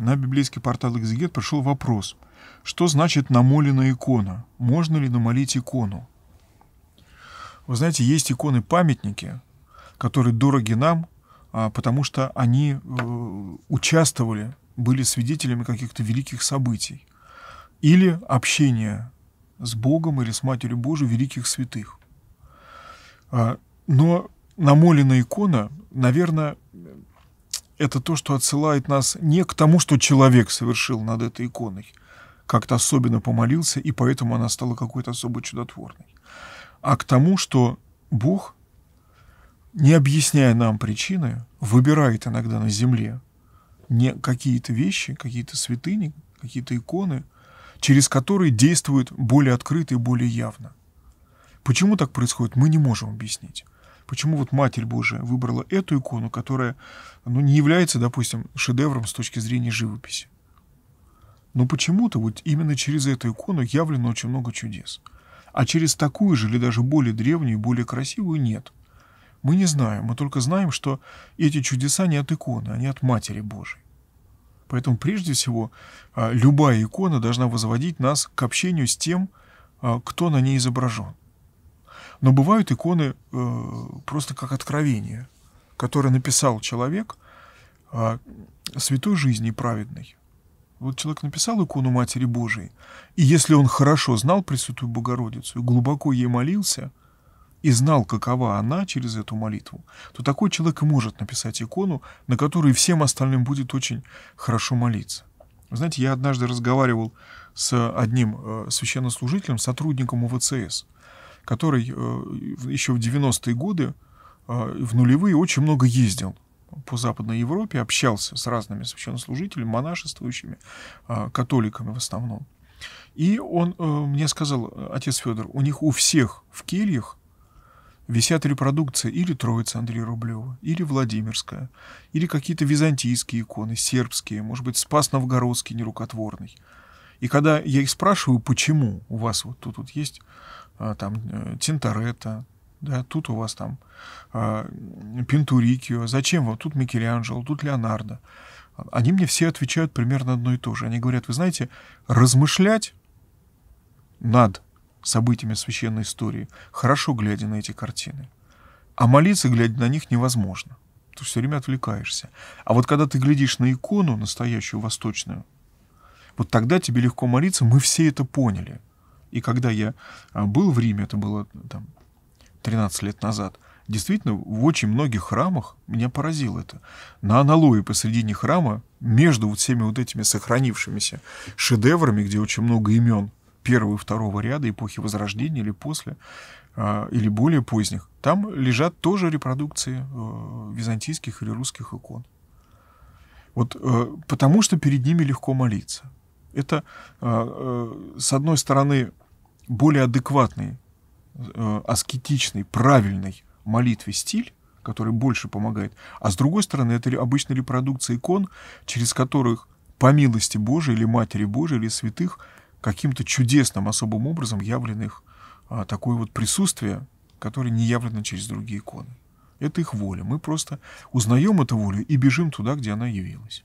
На библейский портал «Экзегет» пришел вопрос, что значит намолена икона? Можно ли намолить икону? Вы знаете, есть иконы-памятники, которые дороги нам, а, потому что они э, участвовали, были свидетелями каких-то великих событий. Или общения с Богом или с Матерью Божией великих святых. А, но намолена икона, наверное, это то, что отсылает нас не к тому, что человек совершил над этой иконой, как-то особенно помолился, и поэтому она стала какой-то особо чудотворной, а к тому, что Бог, не объясняя нам причины, выбирает иногда на земле не какие-то вещи, какие-то святыни, какие-то иконы, через которые действует более открыто и более явно. Почему так происходит, мы не можем объяснить. Почему вот Матерь Божия выбрала эту икону, которая ну, не является, допустим, шедевром с точки зрения живописи? Но ну, почему-то вот именно через эту икону явлено очень много чудес. А через такую же или даже более древнюю, более красивую нет. Мы не знаем, мы только знаем, что эти чудеса не от иконы, они от Матери Божией. Поэтому прежде всего а, любая икона должна возводить нас к общению с тем, а, кто на ней изображен. Но бывают иконы э, просто как откровение, которое написал человек э, святой жизни и праведной. Вот человек написал икону Матери Божией, и если он хорошо знал Пресвятую Богородицу, глубоко ей молился, и знал, какова она через эту молитву, то такой человек и может написать икону, на которой всем остальным будет очень хорошо молиться. знаете, я однажды разговаривал с одним э, священнослужителем, сотрудником УВЦС который э, еще в 90-е годы, э, в нулевые, очень много ездил по Западной Европе, общался с разными священнослужителями, монашествующими, э, католиками в основном. И он мне сказал, отец Федор, у них у всех в кельях висят репродукции или Троица Андрея Рублева, или Владимирская, или какие-то византийские иконы, сербские, может быть, Спас Новгородский нерукотворный. И когда я их спрашиваю, почему у вас вот тут вот есть а, там э, Тинторетто, да, тут у вас там э, зачем вот тут Микеланджело, тут Леонардо. Они мне все отвечают примерно одно и то же. Они говорят, вы знаете, размышлять над событиями священной истории, хорошо глядя на эти картины. А молиться, глядя на них, невозможно. Ты все время отвлекаешься. А вот когда ты глядишь на икону настоящую, восточную, вот тогда тебе легко молиться, мы все это поняли. И когда я а, был в Риме, это было там, 13 лет назад, действительно, в очень многих храмах меня поразило это. На аналое посредине храма, между вот всеми вот этими сохранившимися шедеврами, где очень много имен первого и второго ряда эпохи Возрождения или после, а, или более поздних, там лежат тоже репродукции э, византийских или русских икон. Вот э, потому что перед ними легко молиться. Это, э, э, с одной стороны, более адекватный, э, аскетичный, правильный молитве стиль, который больше помогает, а с другой стороны, это обычно репродукция икон, через которых по милости Божией или Матери Божией или святых каким-то чудесным особым образом явлено их а, такое вот присутствие, которое не явлено через другие иконы. Это их воля. Мы просто узнаем эту волю и бежим туда, где она явилась.